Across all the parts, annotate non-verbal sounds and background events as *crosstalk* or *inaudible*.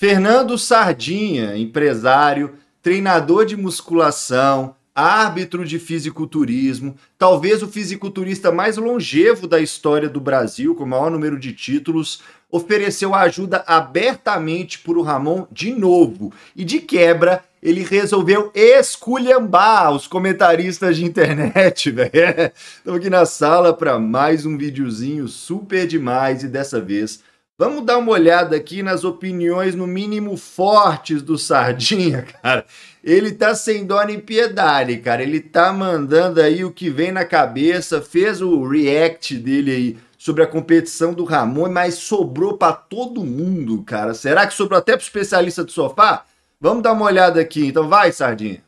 Fernando Sardinha, empresário, treinador de musculação, árbitro de fisiculturismo, talvez o fisiculturista mais longevo da história do Brasil, com o maior número de títulos, ofereceu ajuda abertamente para o Ramon de novo. E de quebra, ele resolveu esculhambar os comentaristas de internet, *laughs* velho. Estamos aqui na sala para mais um videozinho super demais e dessa vez Vamos dar uma olhada aqui nas opiniões, no mínimo, fortes do Sardinha, *laughs* cara. Ele tá sem dó nem piedade, cara. Ele tá mandando aí o que vem na cabeça, fez o react dele aí sobre a competição do Ramon, mas sobrou para todo mundo, cara. Será que sobrou até pro especialista do sofá? Vamos dar uma olhada aqui, então vai, Sardinha.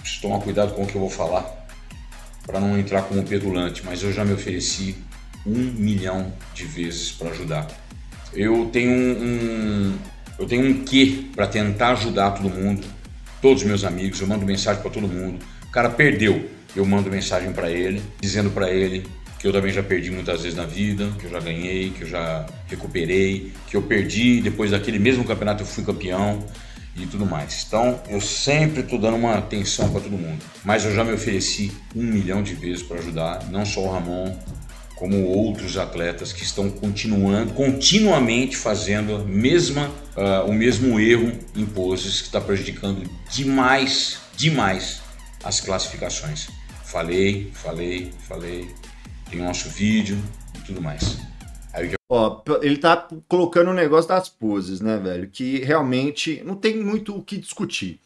Preciso tomar cuidado com o que eu vou falar, para não entrar como pedulante, mas eu já me ofereci um milhão de vezes para ajudar eu tenho um, eu tenho um quê para tentar ajudar todo mundo, todos os meus amigos, eu mando mensagem para todo mundo. O cara perdeu, eu mando mensagem para ele, dizendo para ele que eu também já perdi muitas vezes na vida, que eu já ganhei, que eu já recuperei, que eu perdi, depois daquele mesmo campeonato eu fui campeão e tudo mais. Então eu sempre estou dando uma atenção para todo mundo, mas eu já me ofereci um milhão de vezes para ajudar, não só o Ramon, como outros atletas que estão continuando, continuamente fazendo a mesma, uh, o mesmo erro em poses que está prejudicando demais, demais as classificações. Falei, falei, falei. Tem o nosso vídeo e tudo mais. Ó, ele tá colocando o um negócio das poses, né, velho? Que realmente não tem muito o que discutir.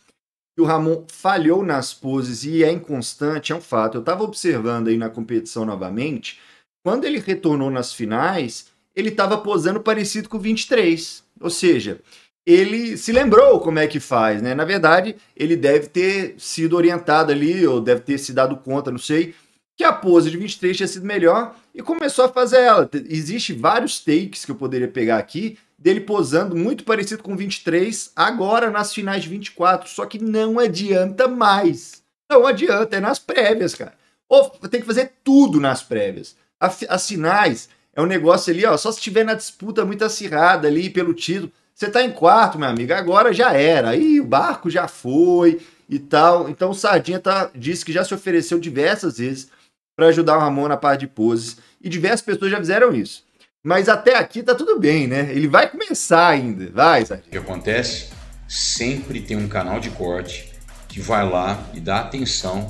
Que o Ramon falhou nas poses e é inconstante, é um fato. Eu tava observando aí na competição novamente quando ele retornou nas finais, ele estava posando parecido com o 23. Ou seja, ele se lembrou como é que faz, né? Na verdade, ele deve ter sido orientado ali, ou deve ter se dado conta, não sei, que a pose de 23 tinha sido melhor e começou a fazer ela. Existe vários takes que eu poderia pegar aqui dele posando muito parecido com 23 agora nas finais de 24, só que não adianta mais. Não adianta, é nas prévias, cara. Ou tem que fazer tudo nas prévias a, sinais. É um negócio ali, ó, só se estiver na disputa muito acirrada ali pelo título. Você está em quarto, meu amigo, agora já era. Aí o barco já foi e tal. Então o Sardinha tá, disse que já se ofereceu diversas vezes para ajudar o Ramon na parte de poses. E diversas pessoas já fizeram isso. Mas até aqui tá tudo bem, né? Ele vai começar ainda. Vai, Sardinha. O que acontece? Sempre tem um canal de corte que vai lá e dá atenção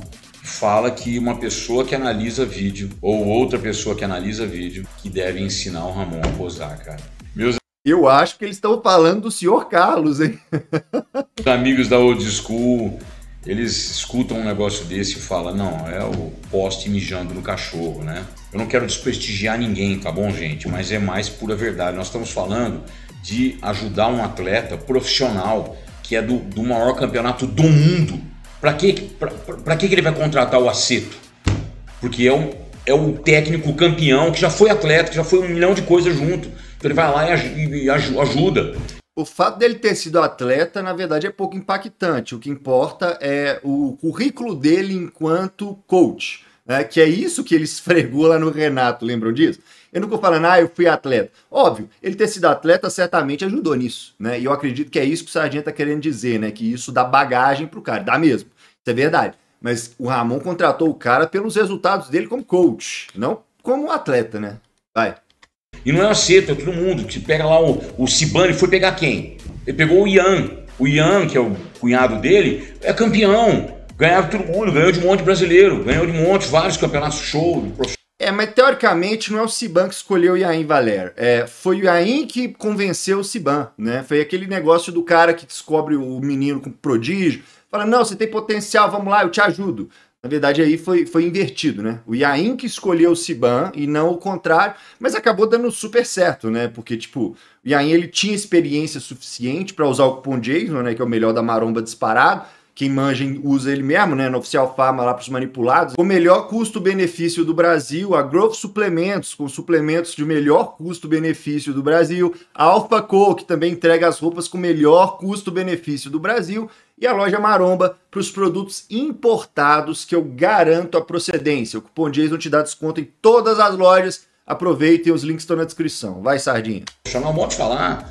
fala que uma pessoa que analisa vídeo ou outra pessoa que analisa vídeo que deve ensinar o Ramon a posar, cara. Meus eu acho que eles estão falando do senhor Carlos, hein? *laughs* amigos da Old School, eles escutam um negócio desse e falam: não, é o poste mijando no cachorro, né? Eu não quero desprestigiar ninguém, tá bom, gente? Mas é mais pura verdade. Nós estamos falando de ajudar um atleta profissional que é do, do maior campeonato do mundo para que, pra, que, que ele vai contratar o Aceto? Porque é um, é um técnico campeão que já foi atleta, que já foi um milhão de coisas junto. Então ele vai lá e, e ajuda. O fato dele ter sido atleta, na verdade, é pouco impactante. O que importa é o currículo dele enquanto coach. Né? Que é isso que ele *laughs* esfregou lá no Renato, lembram disso? Eu não estou falando, ah, eu fui atleta. Óbvio, ele ter sido atleta certamente ajudou nisso, né? E eu acredito que é isso que o Sargento está querendo dizer, né? Que isso dá bagagem para o cara, dá mesmo. Isso é verdade. Mas o Ramon contratou o cara pelos resultados dele como coach, não como atleta, né? Vai. E não é aceito, é todo mundo. Você pega lá o, o Cibane, foi pegar quem? Ele pegou o Ian. O Ian, que é o cunhado dele, é campeão. Ganhava todo mundo, ganhou de um monte brasileiro, ganhou de um monte, vários campeonatos show, é, mas teoricamente não é o Siban que escolheu o Iain Valer. É, foi o Iain que convenceu o Siban, né? Foi aquele negócio do cara que descobre o menino com prodígio, fala: não, você tem potencial, vamos lá, eu te ajudo. Na verdade, aí foi, foi invertido, né? O Iain que escolheu o Siban e não o contrário, mas acabou dando super certo, né? Porque, tipo, o Iain ele tinha experiência suficiente para usar o Pondjason, né? Que é o melhor da maromba disparado quem manja usa ele mesmo, né, no Oficial Pharma lá para os manipulados, o melhor custo-benefício do Brasil, a Growth Suplementos, com suplementos de melhor custo-benefício do Brasil, a Alpha Co, que também entrega as roupas com melhor custo-benefício do Brasil, e a loja Maromba para os produtos importados que eu garanto a procedência. O cupom não te dá desconto em todas as lojas. Aproveitem, os links estão na descrição. Vai, Sardinha. Chamar o monte de falar.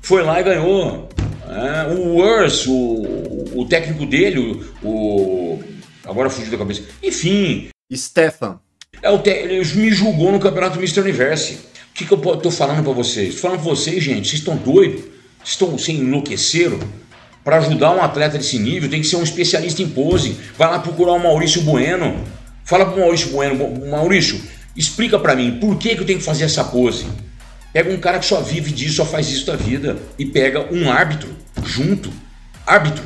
Foi lá e ganhou. É, o Urs, o, o técnico dele, o, o Agora fugiu da cabeça. Enfim. Stefan. É, o te, ele me julgou no campeonato Mr. Universe. O que, que eu tô falando para vocês? Tô falando pra vocês, gente, vocês estão doidos? Estão se enlouqueceram? Para ajudar um atleta desse nível, tem que ser um especialista em pose. Vai lá procurar o Maurício Bueno. Fala pro Maurício Bueno, Maurício, explica para mim por que, que eu tenho que fazer essa pose. Pega um cara que só vive disso, só faz isso da vida e pega um árbitro junto. Árbitro.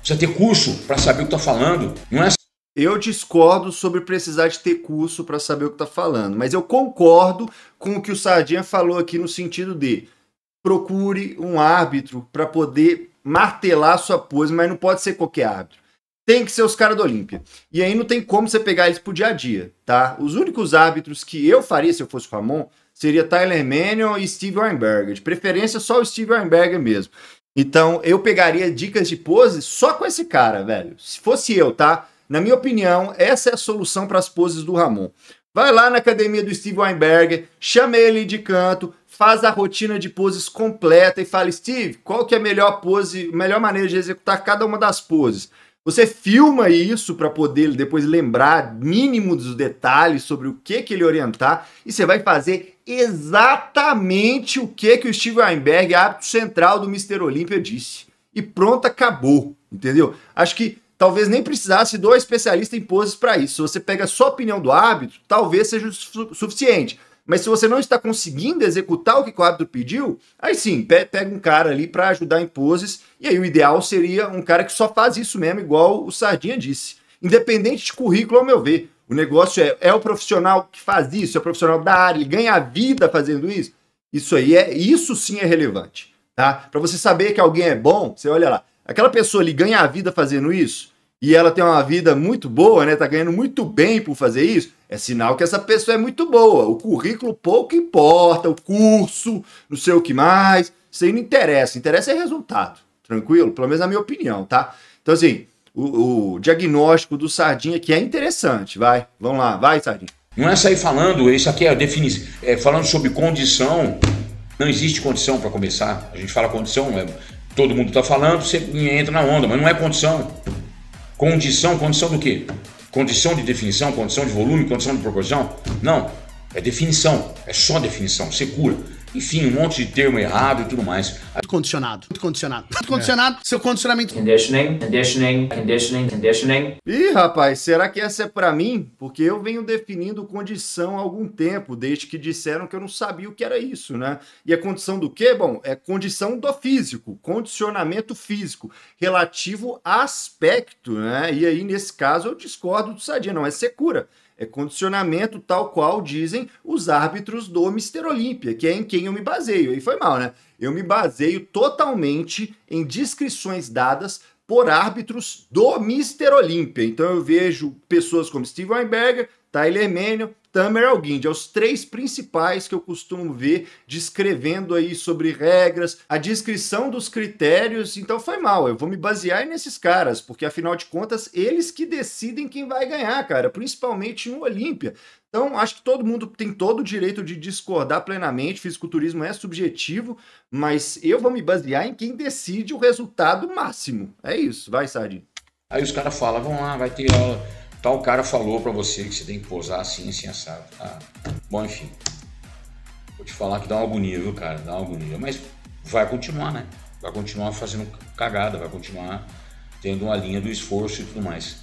Precisa ter curso para saber o que tá falando. Não é eu discordo sobre precisar de ter curso para saber o que tá falando, mas eu concordo com o que o Sardinha falou aqui no sentido de procure um árbitro para poder martelar sua pose, mas não pode ser qualquer árbitro. Tem que ser os caras do Olímpia. E aí não tem como você pegar eles pro dia a dia, tá? Os únicos árbitros que eu faria se eu fosse o Ramon seria Tyler Mannion e Steve Weinberger. De preferência, só o Steve Weinberger mesmo. Então, eu pegaria dicas de pose só com esse cara, velho. Se fosse eu, tá? Na minha opinião, essa é a solução para as poses do Ramon. Vai lá na academia do Steve Weinberger, chama ele de canto, faz a rotina de poses completa e fala: Steve, qual que é a melhor pose, melhor maneira de executar cada uma das poses? Você filma isso para poder depois lembrar mínimo dos detalhes sobre o que que ele orientar e você vai fazer exatamente o que que o Steve Weinberg, hábito central do Mister Olímpia, disse. E pronto, acabou, entendeu? Acho que talvez nem precisasse do especialista em poses para isso. Se você pega só a opinião do hábito, talvez seja o su suficiente. Mas se você não está conseguindo executar o que o árbitro pediu, aí sim, pega um cara ali para ajudar em poses. E aí o ideal seria um cara que só faz isso mesmo, igual o Sardinha disse. Independente de currículo, ao meu ver. O negócio é, é o profissional que faz isso, é o profissional da área, ele ganha a vida fazendo isso. Isso aí é, isso sim é relevante, tá? Para você saber que alguém é bom, você olha lá, aquela pessoa ali ganha a vida fazendo isso e ela tem uma vida muito boa, né? Tá ganhando muito bem por fazer isso. É sinal que essa pessoa é muito boa. O currículo pouco importa, o curso, não sei o que mais. Isso aí não interessa. Interessa é resultado. Tranquilo? Pelo menos na minha opinião, tá? Então, assim, o, o diagnóstico do Sardinha aqui é interessante. Vai, vamos lá. Vai, Sardinha. Não é sair falando, isso aqui é definição. É falando sobre condição. Não existe condição para começar. A gente fala condição, é, todo mundo está falando, você entra na onda, mas não é condição. Condição, condição do quê? Condição de definição, condição de volume, condição de proporção? Não, é definição, é só definição, você cura enfim, um monte de termo errado e tudo mais. Condicionado, condicionado, condicionado, é. seu condicionamento. Conditioning, conditioning, conditioning, conditioning. Ih, rapaz, será que essa é para mim? Porque eu venho definindo condição há algum tempo, desde que disseram que eu não sabia o que era isso, né? E a condição do quê? Bom, é condição do físico, condicionamento físico, relativo a aspecto, né? E aí, nesse caso, eu discordo do Sadia, não é secura é condicionamento tal qual dizem os árbitros do Mister Olímpia, que é em quem eu me baseio. Aí foi mal, né? Eu me baseio totalmente em descrições dadas por árbitros do Mister Olímpia. Então eu vejo pessoas como Steve Weinberger, Tyler Mannion, Tamer Alguinde, é os três principais que eu costumo ver descrevendo aí sobre regras, a descrição dos critérios. Então foi mal, eu vou me basear nesses caras, porque afinal de contas, eles que decidem quem vai ganhar, cara, principalmente no Olímpia. Então, acho que todo mundo tem todo o direito de discordar plenamente. Fisiculturismo é subjetivo, mas eu vou me basear em quem decide o resultado máximo. É isso, vai, Sardinha. Aí os caras falam, vamos lá, vai ter. aula. Tal então, cara falou para você que você tem que posar assim, assim, assado. Ah, bom, enfim. Vou te falar que dá uma agonia, viu, cara? Dá uma agonia. Mas vai continuar, né? Vai continuar fazendo cagada, vai continuar tendo uma linha do esforço e tudo mais.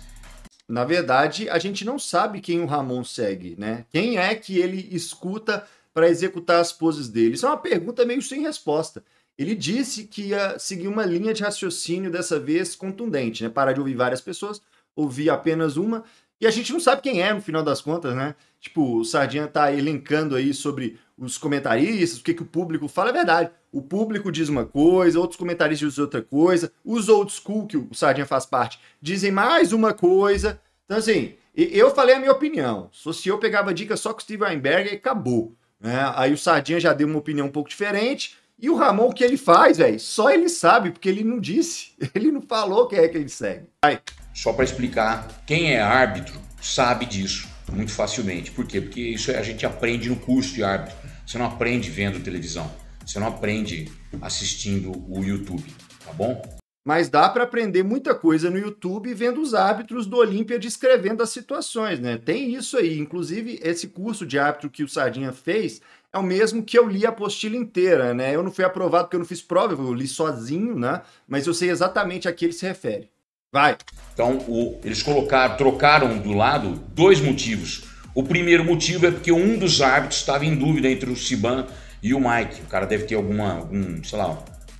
Na verdade, a gente não sabe quem o Ramon segue, né? Quem é que ele escuta para executar as poses dele? Isso é uma pergunta meio sem resposta. Ele disse que ia seguir uma linha de raciocínio dessa vez contundente, né? Parar de ouvir várias pessoas, ouvir apenas uma. E a gente não sabe quem é, no final das contas, né? Tipo, o Sardinha tá elencando aí sobre os comentaristas, o que, que o público fala. É verdade. O público diz uma coisa, outros comentaristas dizem outra coisa, os old school, que o Sardinha faz parte, dizem mais uma coisa. Então, assim, eu falei a minha opinião. Só se eu pegava dica só com o Steve Weinberg, acabou. Né? Aí o Sardinha já deu uma opinião um pouco diferente. E o Ramon, o que ele faz, velho? Só ele sabe, porque ele não disse. *laughs* Ele não falou quem é que ele segue. Aí só para explicar, quem é árbitro sabe disso muito facilmente. Por quê? Porque isso a gente aprende no curso de árbitro. Você não aprende vendo televisão, você não aprende assistindo o YouTube, tá bom? Mas dá para aprender muita coisa no YouTube vendo os árbitros do Olímpia descrevendo as situações, né? Tem isso aí. Inclusive, esse curso de árbitro que o Sardinha fez é o mesmo que eu li a apostila inteira, né? Eu não fui aprovado porque eu não fiz prova, eu li sozinho, né? Mas eu sei exatamente a que ele se refere. Vai. Então, o, eles colocaram, trocaram do lado dois motivos. O primeiro motivo é porque um dos árbitros estava em dúvida entre o Siban e o Mike. O cara deve ter alguma, algum, sei lá,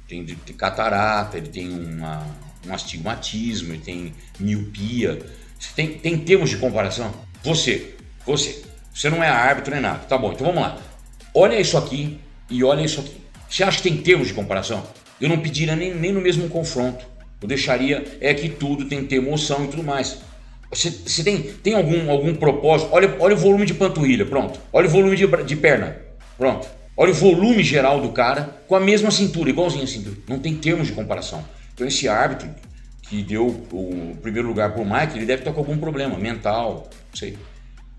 tem, catarata, ele tem uma, um astigmatismo, ele tem miopia. Tem, tem termos de comparação? Você, você, você não é árbitro nem nada. Tá bom, então vamos lá. Olha isso aqui e olha isso aqui. Você acha que tem termos de comparação? Eu não pediria nem, nem no mesmo confronto. Eu deixaria é que tudo tem que ter emoção e tudo mais. você tem, tem algum, algum propósito, olha, olha o volume de panturrilha, pronto. Olha o volume de, de perna, pronto. Olha o volume geral do cara com a mesma cintura, igualzinho a cintura. Não tem termos de comparação. Então esse árbitro que deu o primeiro lugar para o Mike, ele deve estar com algum problema mental, não sei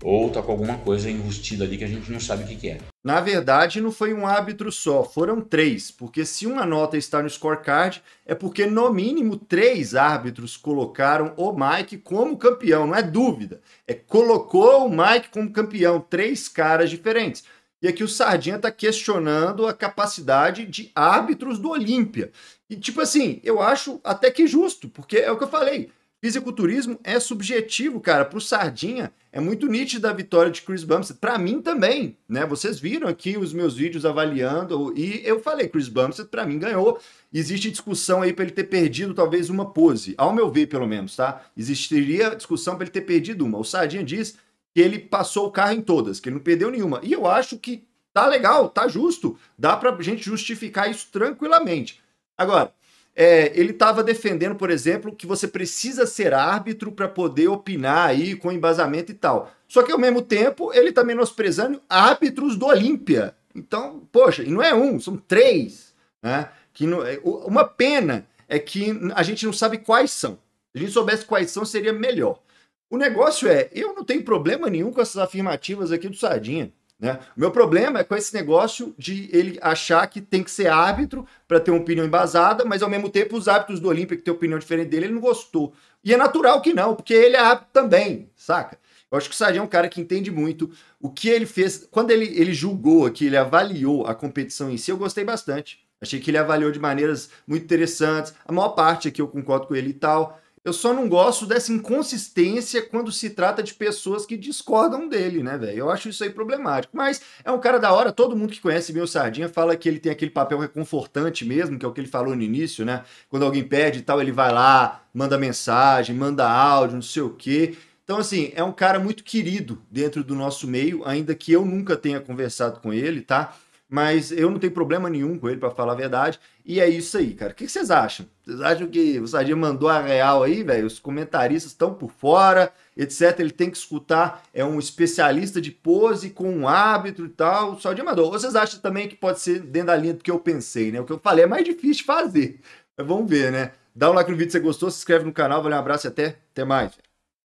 ou tá com alguma coisa enrustida ali que a gente não sabe o que, que é. Na verdade, não foi um árbitro só, foram três, porque se uma nota está no scorecard, é porque no mínimo três árbitros colocaram o Mike como campeão, não é dúvida. É colocou o Mike como campeão, três caras diferentes. E aqui o Sardinha está questionando a capacidade de árbitros do Olímpia. E tipo assim, eu acho até que justo, porque é o que eu falei Fisiculturismo é subjetivo, cara. Pro Sardinha, é muito nítido a vitória de Chris Bumstead. Para mim também, né? Vocês viram aqui os meus vídeos avaliando e eu falei, Chris Bumstead para mim ganhou. Existe discussão aí para ele ter perdido talvez uma pose, ao meu ver pelo menos, tá? Existiria discussão para ele ter perdido uma. O Sardinha diz que ele passou o carro em todas, que ele não perdeu nenhuma. E eu acho que tá legal, tá justo. Dá pra gente justificar isso tranquilamente. Agora, é, ele estava defendendo, por exemplo, que você precisa ser árbitro para poder opinar aí com embasamento e tal. Só que ao mesmo tempo, ele está menosprezando árbitros do Olímpia. Então, poxa, e não é um, são três. Né? Que não, é, uma pena é que a gente não sabe quais são. Se a gente soubesse quais são, seria melhor. O negócio é, eu não tenho problema nenhum com essas afirmativas aqui do Sardinha. Né? O meu problema é com esse negócio de ele achar que tem que ser árbitro para ter uma opinião embasada, mas ao mesmo tempo os árbitros do Olímpico têm opinião diferente dele, ele não gostou. E é natural que não, porque ele é árbitro também, saca? Eu acho que o Sardinha é um cara que entende muito o que ele fez. Quando ele, ele julgou aqui, ele avaliou a competição em si, eu gostei bastante. Achei que ele avaliou de maneiras muito interessantes. A maior parte aqui eu concordo com ele e tal. Eu só não gosto dessa inconsistência quando se trata de pessoas que discordam dele, né, velho? Eu acho isso aí problemático. Mas é um cara da hora, todo mundo que conhece meu Sardinha fala que ele tem aquele papel reconfortante mesmo, que é o que ele falou no início, né? Quando alguém pede e tal, ele vai lá, manda mensagem, manda áudio, não sei o quê. Então, assim, é um cara muito querido dentro do nosso meio, ainda que eu nunca tenha conversado com ele, tá? Mas eu não tenho problema nenhum com ele, para falar a verdade. E é isso aí, cara. O que vocês acham? Vocês acham que o Sardinha mandou a real aí, velho? Os comentaristas estão por fora, etc. Ele tem que escutar. É um especialista de pose com um árbitro e tal. O Sardinha mandou. Ou vocês acham também que pode ser dentro da linha do que eu pensei, né? O que eu falei é mais difícil de fazer. Mas vamos ver, né? Dá um like no vídeo se você gostou, se inscreve no canal. Valeu, um abraço e até, até mais.